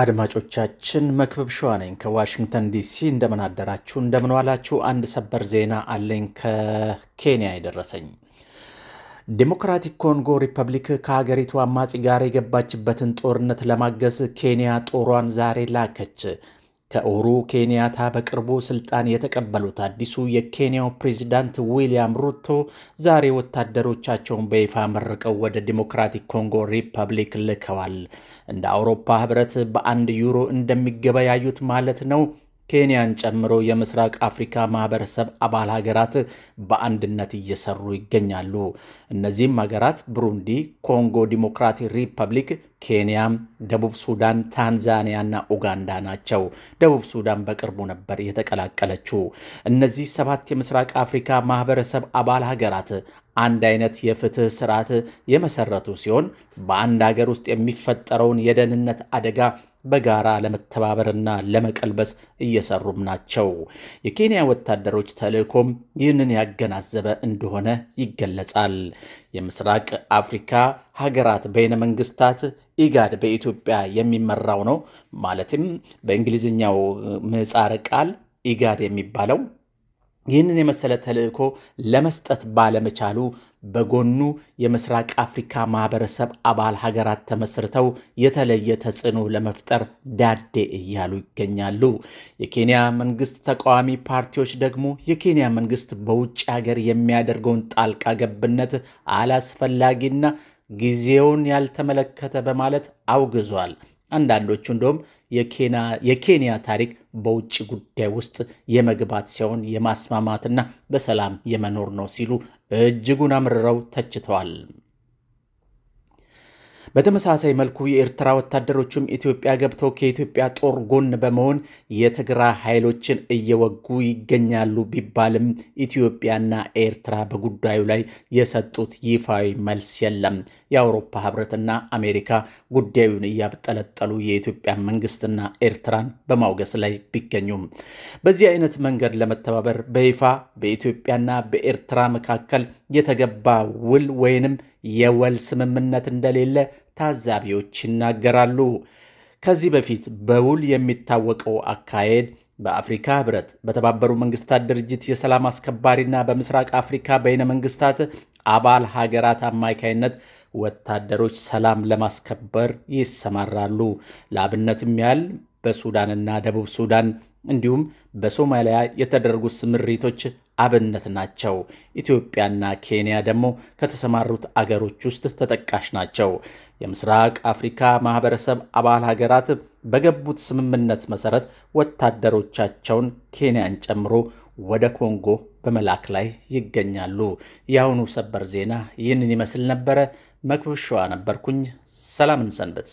አድማጮቻችን መክብብ ሸዋ ነኝ ከዋሽንግተን ዲሲ። እንደምን አደራችሁ? እንደምን ዋላችሁ? አንድ ሰበር ዜና አለኝ ከኬንያ የደረሰኝ። ዴሞክራቲክ ኮንጎ ሪፐብሊክ ከሀገሪቱ አማጺ ጋር የገባችበትን ጦርነት ለማገዝ ኬንያ ጦሯን ዛሬ ላከች። ከኡሁሩ ኬንያታ በቅርቡ ስልጣን የተቀበሉት አዲሱ የኬንያው ፕሬዚዳንት ዊልያም ሩቶ ዛሬ ወታደሮቻቸውን በይፋ መርቀው ወደ ዲሞክራቲክ ኮንጎ ሪፐብሊክ ልከዋል። እንደ አውሮፓ ህብረት በአንድ ዩሮ እንደሚገበያዩት ማለት ነው። ኬንያን ጨምሮ የምስራቅ አፍሪካ ማህበረሰብ አባል ሀገራት በአንድነት እየሰሩ ይገኛሉ። እነዚህም ሀገራት ብሩንዲ፣ ኮንጎ ዲሞክራቲክ ሪፐብሊክ፣ ኬንያ፣ ደቡብ ሱዳን፣ ታንዛኒያ እና ኡጋንዳ ናቸው። ደቡብ ሱዳን በቅርቡ ነበር የተቀላቀለችው። እነዚህ ሰባት የምስራቅ አፍሪካ ማህበረሰብ አባል ሀገራት አንድ አይነት የፍትህ ስርዓት የመሰረቱ ሲሆን በአንድ ሀገር ውስጥ የሚፈጠረውን የደህንነት አደጋ በጋራ ለመተባበርና ለመቀልበስ እየሰሩም ናቸው። የኬንያ ወታደሮች ተልዕኮም ይህንን ያገናዘበ እንደሆነ ይገለጻል። የምስራቅ አፍሪካ ሀገራት በይነ መንግስታት ኢጋድ በኢትዮጵያ የሚመራው ነው። ማለትም በእንግሊዝኛው ምህጻረ ቃል ኢጋድ የሚባለው ይህንን የመሰለ ተልዕኮ ለመስጠት ባለመቻሉ በጎኑ የምስራቅ አፍሪካ ማህበረሰብ አባል ሀገራት ተመስርተው የተለየ ተጽዕኖ ለመፍጠር ዳዴ እያሉ ይገኛሉ። የኬንያ መንግስት ተቃዋሚ ፓርቲዎች ደግሞ የኬንያ መንግስት በውጭ ሀገር የሚያደርገውን ጣልቃ ገብነት አላስፈላጊና ጊዜውን ያልተመለከተ በማለት አውግዟል። አንዳንዶቹ እንደውም የኬንያ ታሪክ በውጭ ጉዳይ ውስጥ የመግባት ሲሆን የማስማማትና በሰላም የመኖር ነው ሲሉ እጅጉን አምርረው ተችተዋል። በተመሳሳይ መልኩ የኤርትራ ወታደሮችም ኢትዮጵያ ገብተው ከኢትዮጵያ ጦር ጎን በመሆን የትግራይ ኃይሎችን እየወጉ ይገኛሉ ቢባልም ኢትዮጵያና ኤርትራ በጉዳዩ ላይ የሰጡት ይፋዊ መልስ የለም። የአውሮፓ ህብረትና አሜሪካ ጉዳዩን እያብጠለጠሉ የኢትዮጵያ መንግስትና ኤርትራን በማውገስ ላይ ቢገኙም በዚህ አይነት መንገድ ለመተባበር በይፋ በኢትዮጵያና በኤርትራ መካከል የተገባ ውል ወይንም የወል ስምምነት እንደሌለ ታዛቢዎች ይናገራሉ። ከዚህ በፊት በውል የሚታወቀው አካሄድ በአፍሪካ ህብረት፣ በተባበሩ መንግስታት ድርጅት የሰላም አስከባሪና በምስራቅ አፍሪካ በይነ መንግስታት አባል ሀገራት አማካይነት ወታደሮች ሰላም ለማስከበር ይሰማራሉ። ለአብነትም ያህል በሱዳንና ደቡብ ሱዳን እንዲሁም በሶማሊያ የተደረጉ ስምሪቶች አብነት ናቸው። ኢትዮጵያና ኬንያ ደግሞ ከተሰማሩት አገሮች ውስጥ ተጠቃሽ ናቸው። የምስራቅ አፍሪካ ማህበረሰብ አባል ሀገራት በገቡት ስምምነት መሰረት ወታደሮቻቸውን ኬንያን ጨምሮ ወደ ኮንጎ በመላክ ላይ ይገኛሉ። የአሁኑ ሰበር ዜና ይህንን ይመስል ነበረ። መክብብ ሸዋ ነበርኩኝ። ሰላምን ሰንበት